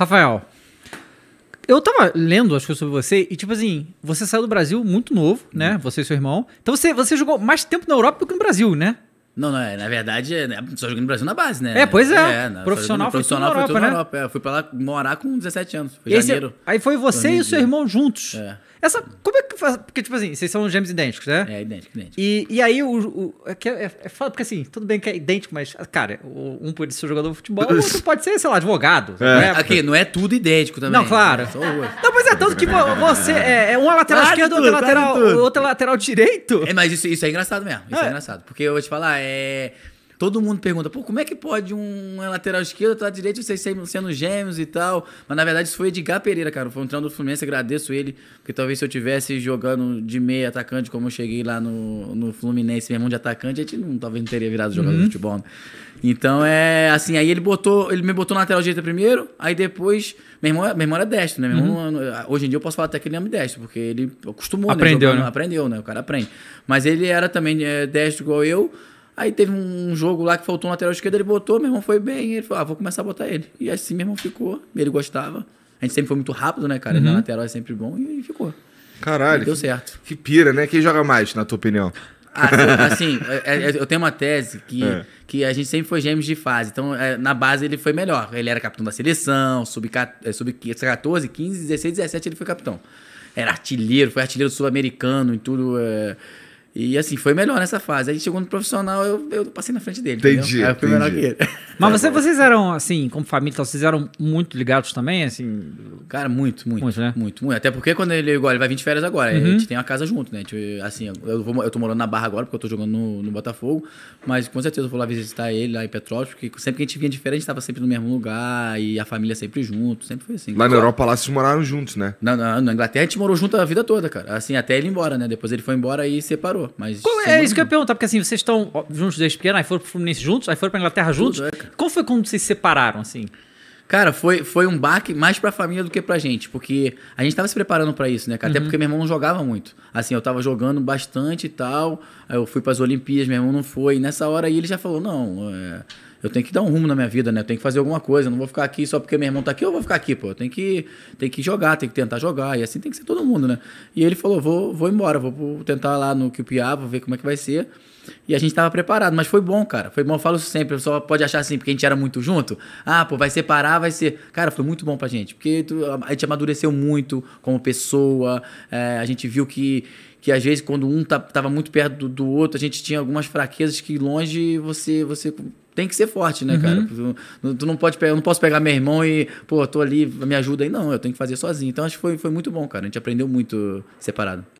Rafael, eu tava lendo as coisas sobre você e, tipo assim, você saiu do Brasil muito novo, né? Uhum. Você e seu irmão. Então você, você jogou mais tempo na Europa do que no Brasil, né? Não, não, é, na verdade, é, né, só joguei no Brasil na base, né? É, pois é. é na, profissional foi profissional foi tudo na Europa, né? Europa. É, fui pra lá morar com 17 anos. Foi esse, Aí foi você e o seu irmão juntos. É. Essa. Como é que faz? Porque, tipo assim, vocês são gêmeos idênticos, né? É, idêntico, idêntico. E, e aí o. o é, é, é, é foda, porque assim, tudo bem que é idêntico, mas, cara, um pode ser jogador de futebol, o outro pode ser, sei lá, advogado. É. Né? Aqui, não é tudo idêntico também. Não, claro. não, mas é tanto que você. É, é uma é lateral claro esquerda, outra lateral, lateral direito. É, mas isso, isso é engraçado mesmo. Isso é. engraçado. Porque eu vou te falar, é. Todo mundo pergunta, pô, como é que pode um lateral esquerdo esquerda, outra direita, vocês sendo gêmeos e tal? Mas na verdade isso foi Edgar Pereira, cara. Foi um treinador do Fluminense, agradeço ele, porque talvez se eu tivesse jogando de meia atacante, como eu cheguei lá no, no Fluminense, irmão de atacante, a gente não, talvez não teria virado jogador uhum. de futebol. Né? Então é assim, aí ele botou, ele me botou na lateral direita primeiro, aí depois. Meu irmão, meu irmão era destro, né? Meu irmão, uhum. Ah, hoje em dia eu posso falar até que ele é destro, porque ele acostumou, né, Aprendeu, né? Jogando, né? Aprendeu, né? O cara aprende. Mas ele era também é, destro igual eu. Aí teve um jogo lá que faltou um lateral esquerdo, ele botou, meu irmão foi bem, ele falou, ah, vou começar a botar ele. E assim meu irmão ficou, ele gostava. A gente sempre foi muito rápido, né, cara? Uhum. Na lateral é sempre bom e ficou. Caralho. E deu certo. Que, que pira, né? Quem joga mais, na tua opinião? Ah, assim, assim é, é, eu tenho uma tese que, é. que a gente sempre foi gêmeos de fase. Então, é, na base ele foi melhor. Ele era capitão da seleção, sub-14, sub 14, 15, 16, 17 ele foi capitão. Era artilheiro, foi artilheiro sul-americano e tudo. É e assim, foi melhor nessa fase. Aí chegou no profissional, eu, eu passei na frente dele. Entendi. Aí eu fui que ele. Mas você, vocês eram, assim, como família, então, vocês eram muito ligados também, assim? Cara, muito, muito. Muito, né? Muito, muito. Até porque quando ele, igual, ele vai vir de férias agora, uhum. a gente tem uma casa junto, né? Gente, assim, eu, vou, eu tô morando na Barra agora, porque eu tô jogando no, no Botafogo, mas com certeza eu vou lá visitar ele lá em Petrópolis, porque sempre que a gente vinha de férias, a gente tava sempre no mesmo lugar e a família sempre junto, sempre foi assim. Lá na Europa, lá vocês moraram juntos, né? Na, na, na Inglaterra a gente morou junto a vida toda, cara. Assim, até ele ir embora, né? Depois ele foi embora e separou parou. Mas qual é, é isso que eu ia perguntar, porque assim, vocês estão juntos desde pequeno, aí foram pro Fluminense juntos, aí foram pra Inglaterra juntos. É, qual foi quando vocês se separaram, assim? Cara, foi, foi um baque mais pra família do que pra gente, porque a gente tava se preparando para isso, né, cara? Uhum. Até porque meu irmão não jogava muito. Assim, eu tava jogando bastante e tal, eu fui para as Olimpíadas, meu irmão não foi. E nessa hora aí ele já falou: não, é eu tenho que dar um rumo na minha vida, né? Eu tenho que fazer alguma coisa. Eu não vou ficar aqui só porque meu irmão tá aqui, eu vou ficar aqui, pô. Eu tenho que, tem que jogar, tenho que tentar jogar. E assim tem que ser todo mundo, né? E ele falou: vou, vou embora, vou tentar lá no QPA, vou ver como é que vai ser. E a gente tava preparado, mas foi bom, cara. Foi bom, eu falo isso sempre. O pessoal pode achar assim, porque a gente era muito junto. Ah, pô, vai separar, vai ser. Cara, foi muito bom pra gente, porque a gente amadureceu muito como pessoa. É, a gente viu que, que às vezes, quando um tava muito perto do, do, outro, a gente tinha algumas fraquezas que longe você, você tem que ser forte, né, uhum. cara? Tu, tu, não pode eu não posso pegar meu irmão e, pô, tô ali, me ajuda aí. Não, eu tenho que fazer sozinho. Então acho que foi, foi muito bom, cara. A gente aprendeu muito separado.